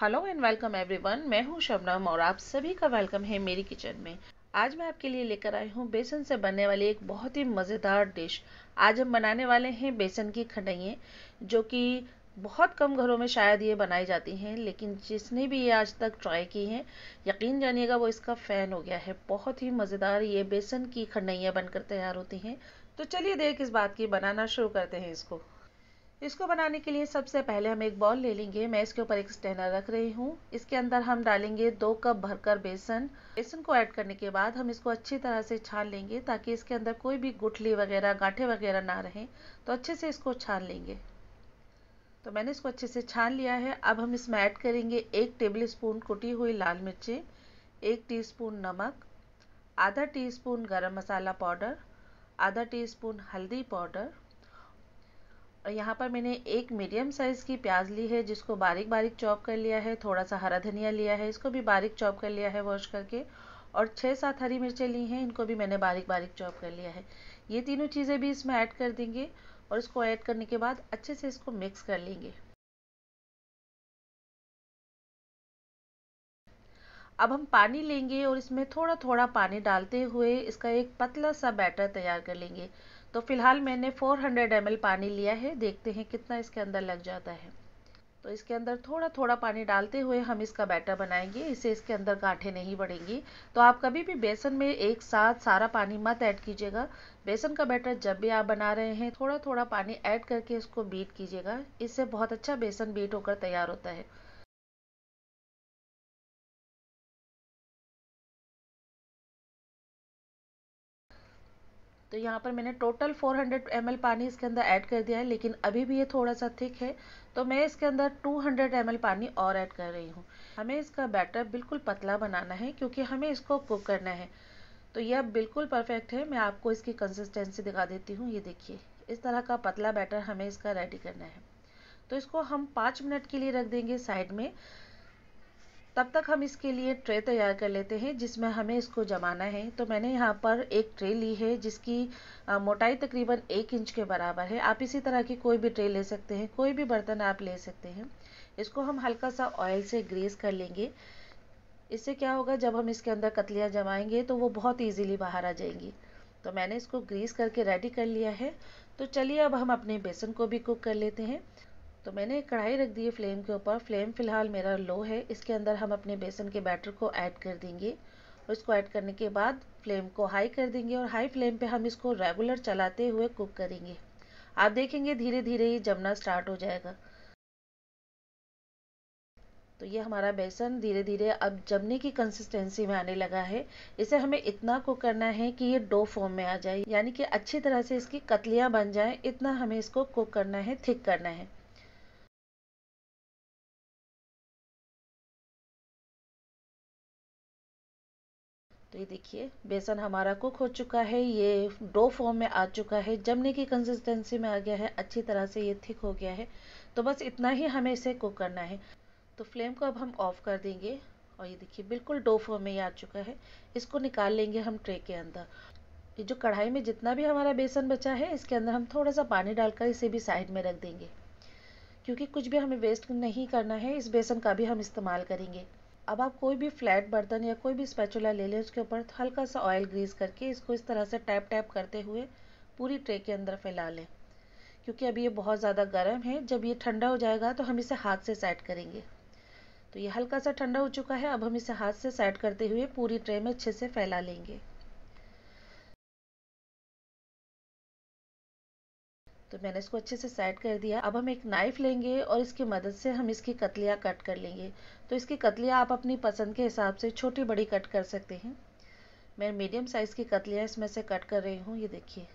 hello and welcome everyone मैं हूं शबनम और आप सभी का वेलकम है मेरी किचन में आज मैं आपके लिए लेकर आई हूं बेसन से बनने वाली एक बहुत ही मज़ेदार डिश आज हम बनाने वाले हैं बेसन की खटइयाँ जो कि बहुत कम घरों में शायद ये बनाई जाती हैं लेकिन जिसने भी ये आज तक ट्राई की हैं यकीन जानिएगा वो इसका फ़ैन हो गया है बहुत ही मज़ेदार ये बेसन की खंडैयाँ बनकर तैयार होती हैं तो चलिए देख इस बात की बनाना शुरू करते हैं इसको इसको बनाने के लिए सबसे पहले हम एक बॉल ले लेंगे मैं इसके ऊपर एक स्टेनर रख रही हूँ इसके अंदर हम डालेंगे दो कप भरकर बेसन बेसन को ऐड करने के बाद हम इसको अच्छी तरह से छान लेंगे ताकि इसके अंदर कोई भी गुठली वगैरह गांठे वगैरह ना रहें तो अच्छे से इसको छान लेंगे तो मैंने इसको अच्छे से छान लिया है अब हम इसमें ऐड करेंगे एक टेबल स्पून कुटी हुई लाल मिर्ची एक टी नमक आधा टी स्पून मसाला पाउडर आधा टी हल्दी पाउडर यहाँ पर मैंने एक मीडियम साइज़ की प्याज ली है जिसको बारीक बारीक चॉप कर लिया है थोड़ा सा हरा धनिया लिया है इसको भी बारीक चॉप कर लिया है वॉश करके और छः सात हरी मिर्चें ली हैं इनको भी मैंने बारीक बारीक चॉप कर लिया है ये तीनों चीज़ें भी इसमें ऐड कर देंगे और इसको ऐड करने के बाद अच्छे से इसको मिक्स कर लेंगे अब हम पानी लेंगे और इसमें थोड़ा थोड़ा पानी डालते हुए इसका एक पतला सा बैटर तैयार कर लेंगे तो फिलहाल मैंने 400 हंड्रेड पानी लिया है देखते हैं कितना इसके अंदर लग जाता है तो इसके अंदर थोड़ा थोड़ा पानी डालते हुए हम इसका बैटर बनाएंगे इसे इसके अंदर गांठे नहीं बढ़ेंगी तो आप कभी भी बेसन में एक साथ सारा पानी मत ऐड कीजिएगा बेसन का बैटर जब भी आप बना रहे हैं थोड़ा थोड़ा पानी ऐड करके इसको बीट कीजिएगा इससे बहुत अच्छा बेसन बीट होकर तैयार होता है तो यहाँ पर मैंने टोटल 400 हंड्रेड पानी इसके अंदर ऐड कर दिया है लेकिन अभी भी ये थोड़ा सा थिक है तो मैं इसके अंदर 200 हंड्रेड पानी और ऐड कर रही हूँ हमें इसका बैटर बिल्कुल पतला बनाना है क्योंकि हमें इसको कुक करना है तो यह बिल्कुल परफेक्ट है मैं आपको इसकी कंसिस्टेंसी दिखा देती हूँ ये देखिए इस तरह का पतला बैटर हमें इसका रेडी करना है तो इसको हम पाँच मिनट के लिए रख देंगे साइड में तब तक हम इसके लिए ट्रे तैयार कर लेते हैं जिसमें हमें इसको जमाना है तो मैंने यहाँ पर एक ट्रे ली है जिसकी मोटाई तकरीबन एक इंच के बराबर है आप इसी तरह की कोई भी ट्रे ले सकते हैं कोई भी बर्तन आप ले सकते हैं इसको हम हल्का सा ऑयल से ग्रेस कर लेंगे इससे क्या होगा जब हम इसके अंदर कतलियाँ जमाएंगे तो वो बहुत ईजीली बाहर आ जाएंगी तो मैंने इसको ग्रीस करके रेडी कर लिया है तो चलिए अब हम अपने बेसन को भी कुक कर लेते हैं तो मैंने कढ़ाई रख दी है फ्लेम के ऊपर फ्लेम फ़िलहाल मेरा लो है इसके अंदर हम अपने बेसन के बैटर को ऐड कर देंगे और इसको ऐड करने के बाद फ्लेम को हाई कर देंगे और हाई फ्लेम पे हम इसको रेगुलर चलाते हुए कुक करेंगे आप देखेंगे धीरे धीरे ये जमना स्टार्ट हो जाएगा तो ये हमारा बेसन धीरे धीरे अब जमने की कंसिस्टेंसी में आने लगा है इसे हमें इतना कुक करना है कि ये डो फॉर्म में आ जाए यानी कि अच्छी तरह से इसकी कतलियाँ बन जाएं इतना हमें इसको कुक करना है थिक करना है तो ये देखिए बेसन हमारा कुक हो चुका है ये डो फॉर्म में आ चुका है जमने की कंसिस्टेंसी में आ गया है अच्छी तरह से ये थिक हो गया है तो बस इतना ही हमें इसे कुक करना है तो फ्लेम को अब हम ऑफ़ कर देंगे और ये देखिए बिल्कुल डो फॉर्म में ये आ चुका है इसको निकाल लेंगे हम ट्रे के अंदर ये जो कढ़ाई में जितना भी हमारा बेसन बचा है इसके अंदर हम थोड़ा सा पानी डालकर इसे भी साइड में रख देंगे क्योंकि कुछ भी हमें वेस्ट नहीं करना है इस बेसन का भी हम इस्तेमाल करेंगे अब आप कोई भी फ्लैट बर्तन या कोई भी स्पैचुला ले लें उसके ऊपर हल्का सा ऑयल ग्रीस करके इसको इस तरह से टैप टैप करते हुए पूरी ट्रे के अंदर फैला लें क्योंकि अभी ये बहुत ज़्यादा गर्म है जब ये ठंडा हो जाएगा तो हम इसे हाथ से सेट करेंगे तो ये हल्का सा ठंडा हो चुका है अब हम इसे हाथ से सेट करते हुए पूरी ट्रे में अच्छे से फैला लेंगे तो मैंने इसको अच्छे से सेट कर दिया अब हम एक नाइफ़ लेंगे और इसकी मदद से हम इसकी कतलियाँ कट कर लेंगे तो इसकी कतलियाँ आप अपनी पसंद के हिसाब से छोटी बड़ी कट कर सकते हैं मैं मीडियम साइज़ की कतलियाँ इसमें से कट कर रही हूँ ये देखिए ये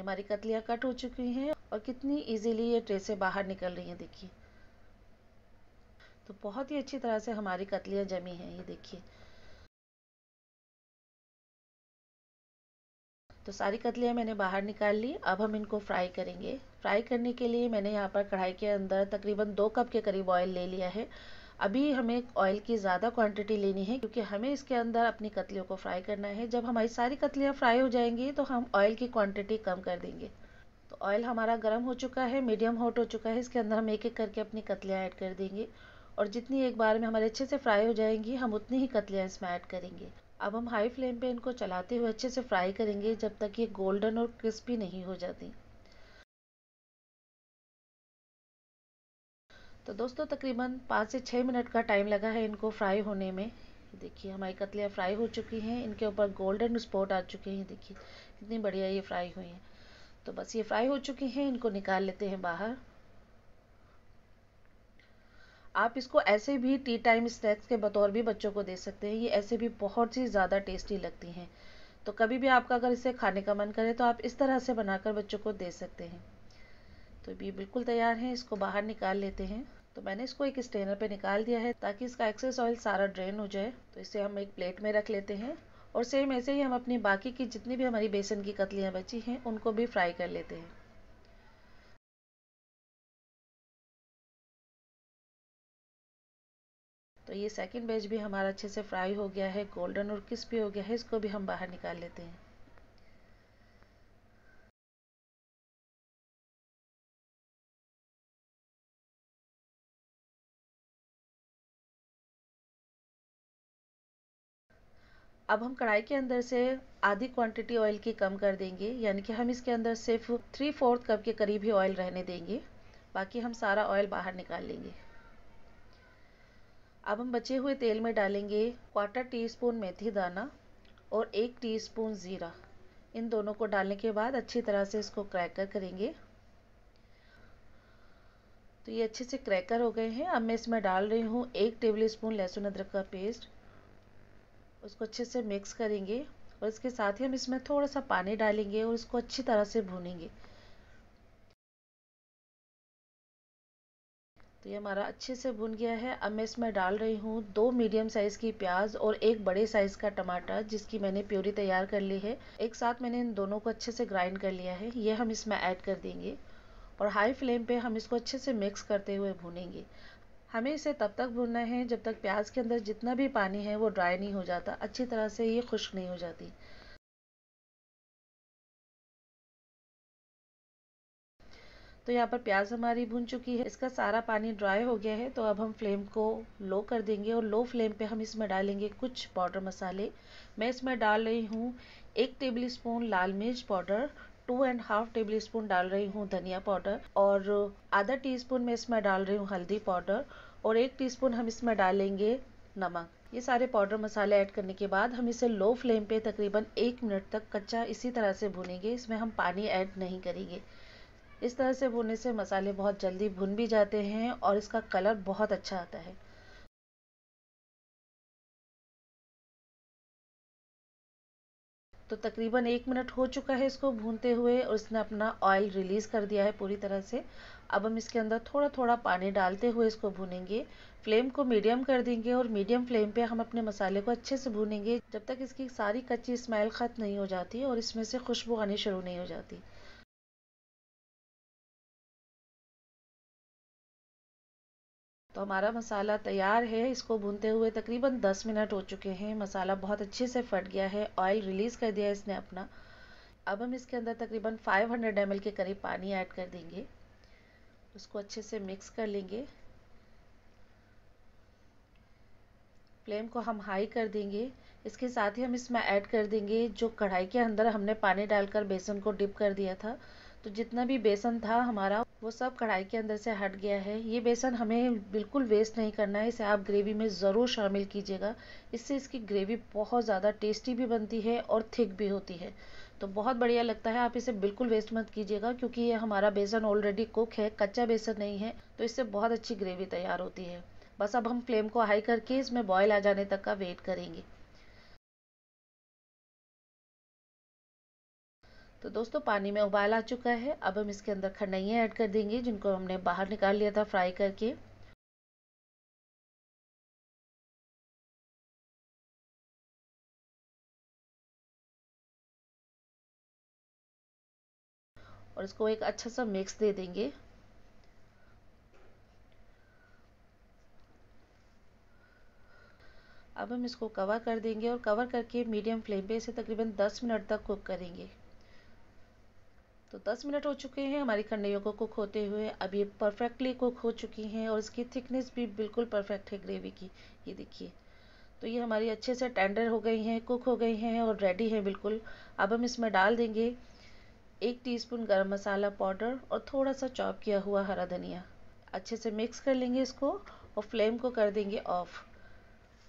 हमारी कतलियाँ कट हो चुकी हैं और कितनी इजीली ये ट्रे से बाहर निकल रही हैं देखिए तो बहुत ही अच्छी तरह से हमारी कतलियाँ जमी हैं ये देखिए तो सारी कतलियाँ मैंने बाहर निकाल ली अब हम इनको फ्राई करेंगे फ्राई करने के लिए मैंने यहाँ पर कढ़ाई के अंदर तकरीबन दो कप के करीब ऑयल ले लिया है अभी हमें ऑयल की ज़्यादा क्वांटिटी लेनी है क्योंकि हमें इसके अंदर अपनी कतलियों को फ्राई करना है जब हमारी सारी कतलियाँ फ्राई हो जाएंगी तो हम ऑयल की क्वांटिटी कम कर देंगे तो ऑयल हमारा गर्म हो चुका है मीडियम हॉट हो चुका है इसके अंदर हम एक एक करके अपनी कतलियाँ ऐड कर देंगे और जितनी एक बार में हमारे अच्छे से फ्राई हो जाएंगी हम उतनी ही कतलियाँ इसमें ऐड करेंगे अब हम हाई फ्लेम पे इनको चलाते हुए अच्छे से फ्राई करेंगे जब तक ये गोल्डन और क्रिस्पी नहीं हो जाती तो दोस्तों तकरीबन पाँच से छः मिनट का टाइम लगा है इनको फ्राई होने में देखिए हमारी कतलियाँ फ्राई हो चुकी हैं इनके ऊपर गोल्डन स्पॉट आ चुके हैं देखिए कितनी बढ़िया ये फ्राई हुई हैं तो बस ये फ्राई हो चुकी हैं इनको निकाल लेते हैं बाहर आप इसको ऐसे भी टी टाइम स्नैक्स के बतौर भी बच्चों को दे सकते हैं ये ऐसे भी बहुत ही ज़्यादा टेस्टी लगती हैं तो कभी भी आपका अगर इसे खाने का मन करे तो आप इस तरह से बनाकर बच्चों को दे सकते हैं तो ये बिल्कुल तैयार है इसको बाहर निकाल लेते हैं तो मैंने इसको एक स्टेनर पे निकाल दिया है ताकि इसका एक्सेस ऑयल सारा ड्रेन हो जाए तो इसे हम एक प्लेट में रख लेते हैं और सेम ऐसे ही हम अपनी बाकी की जितनी भी हमारी बेसन की कतलियाँ बची हैं उनको भी फ्राई कर लेते हैं तो ये सेकंड वेज भी हमारा अच्छे से फ्राई हो गया है गोल्डन और क्रिस्पी हो गया है इसको भी हम बाहर निकाल लेते हैं अब हम कढ़ाई के अंदर से आधी क्वांटिटी ऑयल की कम कर देंगे यानी कि हम इसके अंदर सिर्फ थ्री फोर्थ कप के करीब ही ऑयल रहने देंगे बाकी हम सारा ऑयल बाहर निकाल लेंगे अब हम बचे हुए तेल में डालेंगे क्वार्टर टी स्पून मेथी दाना और एक टीस्पून ज़ीरा इन दोनों को डालने के बाद अच्छी तरह से इसको क्रैकर करेंगे तो ये अच्छे से क्रैकर हो गए हैं अब मैं इसमें डाल रही हूँ एक टेबल स्पून लहसुन अदरक का पेस्ट उसको अच्छे से मिक्स करेंगे और इसके साथ ही हम इसमें थोड़ा सा पानी डालेंगे और इसको अच्छी तरह से भूनेंगे तो ये हमारा अच्छे से भुन गया है अब मैं इसमें डाल रही हूँ दो मीडियम साइज़ की प्याज और एक बड़े साइज़ का टमाटर जिसकी मैंने प्योरी तैयार कर ली है एक साथ मैंने इन दोनों को अच्छे से ग्राइंड कर लिया है ये हम इसमें ऐड कर देंगे और हाई फ्लेम पे हम इसको अच्छे से मिक्स करते हुए भूनेंगे हमें इसे तब तक भूनना है जब तक प्याज के अंदर जितना भी पानी है वो ड्राई नहीं हो जाता अच्छी तरह से ये खुश्क नहीं हो जाती तो यहाँ पर प्याज हमारी भुन चुकी है इसका सारा पानी ड्राई हो गया है तो अब हम फ्लेम को लो कर देंगे और लो फ्लेम पे हम इसमें डालेंगे कुछ पाउडर मसाले मैं इसमें डाल रही हूँ एक टेबल स्पून लाल मिर्च powder two and half table spoon डाल रही हूँ धनिया पाउडर और आधा टी स्पून मैं इसमें डाल रही हूँ हल्दी पाउडर और एक स्पून हम इसमें डालेंगे नमक ये सारे पाउडर मसाले ऐड करने के बाद हम इसे लो फ्लेम पे तकरीबन एक मिनट तक कच्चा इसी तरह से भुनेंगे इसमें हम पानी ऐड नहीं करेंगे इस तरह से भुनने से मसाले बहुत जल्दी भुन भी जाते हैं और इसका कलर बहुत अच्छा आता है तो तकरीबन एक मिनट हो चुका है इसको भूनते हुए और इसने अपना ऑयल रिलीज़ कर दिया है पूरी तरह से अब हम इसके अंदर थोड़ा थोड़ा पानी डालते हुए इसको भूनेंगे फ्लेम को मीडियम कर देंगे और मीडियम फ्लेम पे हम अपने मसाले को अच्छे से भूनेंगे जब तक इसकी सारी कच्ची स्मेल ख़त्म नहीं हो जाती और इसमें से खुशबू आनी शुरू नहीं हो जाती तो हमारा मसाला तैयार है इसको भूनते हुए तकरीबन 10 मिनट हो चुके हैं मसाला बहुत अच्छे से फट गया है ऑयल रिलीज़ कर दिया है इसने अपना अब हम इसके अंदर तकरीबन 500 हंड्रेड के करीब पानी ऐड कर देंगे उसको अच्छे से मिक्स कर लेंगे फ्लेम को हम हाई कर देंगे इसके साथ ही हम इसमें ऐड कर देंगे जो कढ़ाई के अंदर हमने पानी डालकर बेसन को डिप कर दिया था तो जितना भी बेसन था हमारा वो सब कढ़ाई के अंदर से हट गया है ये बेसन हमें बिल्कुल वेस्ट नहीं करना है इसे आप ग्रेवी में ज़रूर शामिल कीजिएगा इससे इसकी ग्रेवी बहुत ज़्यादा टेस्टी भी बनती है और थिक भी होती है तो बहुत बढ़िया लगता है आप इसे बिल्कुल वेस्ट मत कीजिएगा क्योंकि ये हमारा बेसन ऑलरेडी कुक है कच्चा बेसन नहीं है तो इससे बहुत अच्छी ग्रेवी तैयार होती है बस अब हम फ्लेम को हाई करके इसमें बॉयल आ जाने तक का वेट करेंगे तो दोस्तों पानी में उबाल आ चुका है अब हम इसके अंदर खंडाइयाँ ऐड कर देंगे जिनको हमने बाहर निकाल लिया था फ्राई करके और इसको एक अच्छा सा मिक्स दे देंगे अब हम इसको कवर कर देंगे और कवर करके मीडियम फ्लेम पे इसे तकरीबन 10 मिनट तक कुक करेंगे तो 10 मिनट हो चुके हैं हमारी कंडियों को कुक होते हुए अब ये परफेक्टली कुक हो चुकी हैं और इसकी थिकनेस भी बिल्कुल परफेक्ट है ग्रेवी की ये देखिए तो ये हमारी अच्छे से टेंडर हो गई हैं कुक हो गई हैं और रेडी हैं बिल्कुल अब हम इसमें डाल देंगे एक टीस्पून गरम मसाला पाउडर और थोड़ा सा चॉप किया हुआ हरा धनिया अच्छे से मिक्स कर लेंगे इसको और फ्लेम को कर देंगे ऑफ़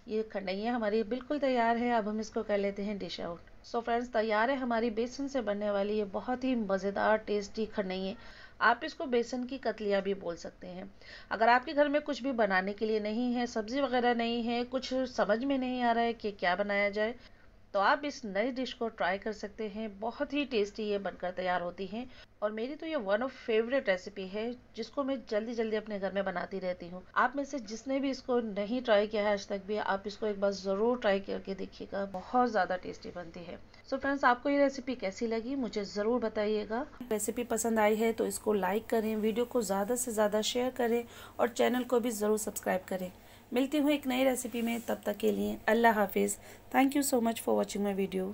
ये खंडियाँ हमारी बिल्कुल तैयार है अब हम इसको कर लेते हैं डिश आउट सो फ्रेंड्स तैयार है हमारी बेसन से बनने वाली ये बहुत ही मज़ेदार टेस्टी खनई आप इसको बेसन की कतलियाँ भी बोल सकते हैं अगर आपके घर में कुछ भी बनाने के लिए नहीं है सब्ज़ी वगैरह नहीं है कुछ समझ में नहीं आ रहा है कि क्या बनाया जाए तो आप इस नई डिश को ट्राई कर सकते हैं बहुत ही टेस्टी ये बनकर तैयार होती हैं और मेरी तो ये वन ऑफ फेवरेट रेसिपी है जिसको मैं जल्दी जल्दी अपने घर में बनाती रहती हूँ आप में से जिसने भी इसको नहीं ट्राई किया है आज तक भी आप इसको एक बार ज़रूर ट्राई करके देखिएगा बहुत ज़्यादा टेस्टी बनती है सो so फ्रेंड्स आपको ये रेसिपी कैसी लगी मुझे ज़रूर बताइएगा रेसिपी पसंद आई है तो इसको लाइक करें वीडियो को ज़्यादा से ज़्यादा शेयर करें और चैनल को भी ज़रूर सब्सक्राइब करें मिलती हूँ एक नई रेसिपी में तब तक के लिए अल्लाह हाफिज़ thank you so much for watching my video